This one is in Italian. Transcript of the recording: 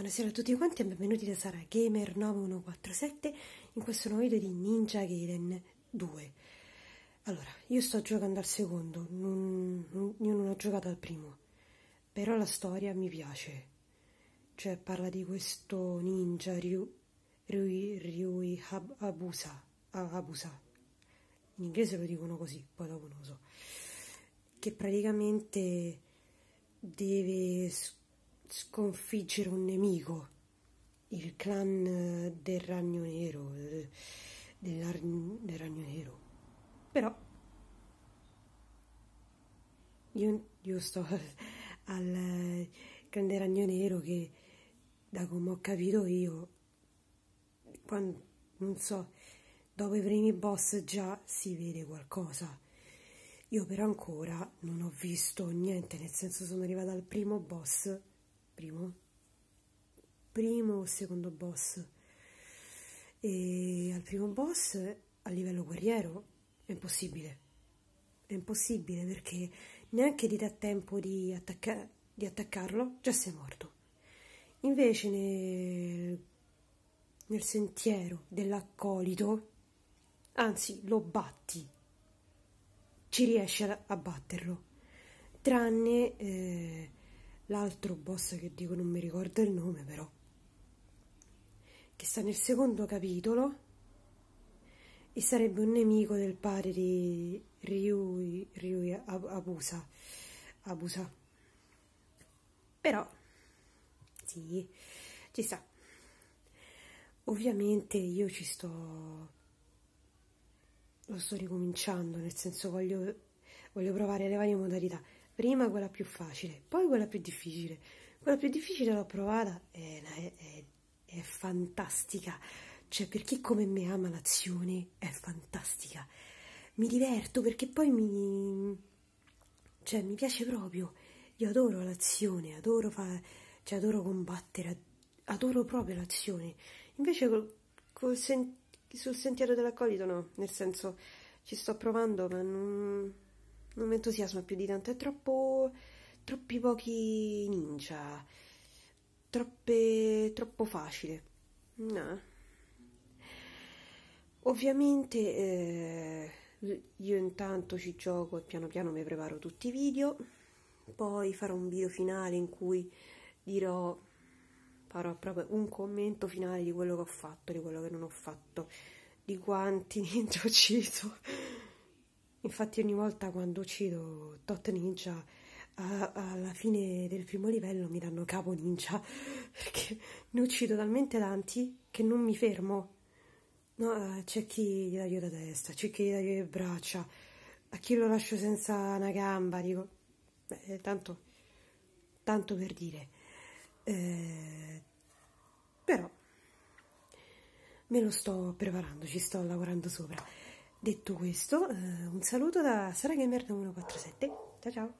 Buonasera a tutti quanti e benvenuti da Sara Gamer 9147 in questo nuovo video di Ninja Gaiden 2. Allora, io sto giocando al secondo, non, non, io non ho giocato al primo, però la storia mi piace. Cioè parla di questo ninja Ryu, Rui, Ryui Hab, Abusa, Abusa, in inglese lo dicono così, poi dopo non lo so, che praticamente deve sconfiggere un nemico, il clan eh, del ragno nero, eh, del ragno nero. Però io, io sto al eh, clan del ragno nero che, da come ho capito io, quando, non so, dopo i primi boss già si vede qualcosa. Io però ancora non ho visto niente, nel senso sono arrivata al primo boss primo, primo o secondo boss e al primo boss a livello guerriero è impossibile, è impossibile perché neanche ti dà tempo di, attacca di attaccarlo, già sei morto. Invece nel, nel sentiero dell'accolito, anzi lo batti, ci riesci a, a batterlo, tranne eh, l'altro boss che dico non mi ricordo il nome però che sta nel secondo capitolo e sarebbe un nemico del padre di Ryu, Ryu Abusa Abusa però sì ci sta ovviamente io ci sto lo sto ricominciando nel senso voglio voglio provare le varie modalità prima quella più facile, poi quella più difficile. Quella più difficile l'ho provata e è, è, è fantastica. Cioè, per chi come me ama l'azione, è fantastica. Mi diverto perché poi mi, cioè, mi piace proprio. Io adoro l'azione, adoro, cioè, adoro combattere, adoro proprio l'azione. Invece col, col sen, sul sentiero dell'accolito no, nel senso ci sto provando ma non non mi entusiasma più di tanto, è troppo, troppi pochi ninja, troppe, troppo facile, no. Ovviamente eh, io intanto ci gioco e piano piano mi preparo tutti i video, poi farò un video finale in cui dirò, farò proprio un commento finale di quello che ho fatto, di quello che non ho fatto, di quanti ninja ho ucciso Infatti ogni volta quando uccido Tot Ninja, alla fine del primo livello mi danno capo ninja, perché ne uccido talmente tanti che non mi fermo. No, eh, c'è chi gli taglio la testa, c'è chi gli taglio le braccia, a chi lo lascio senza una gamba, dico, beh, tanto, tanto per dire. Eh, però me lo sto preparando, ci sto lavorando sopra detto questo eh, un saluto da Sara Gamer 147 ciao ciao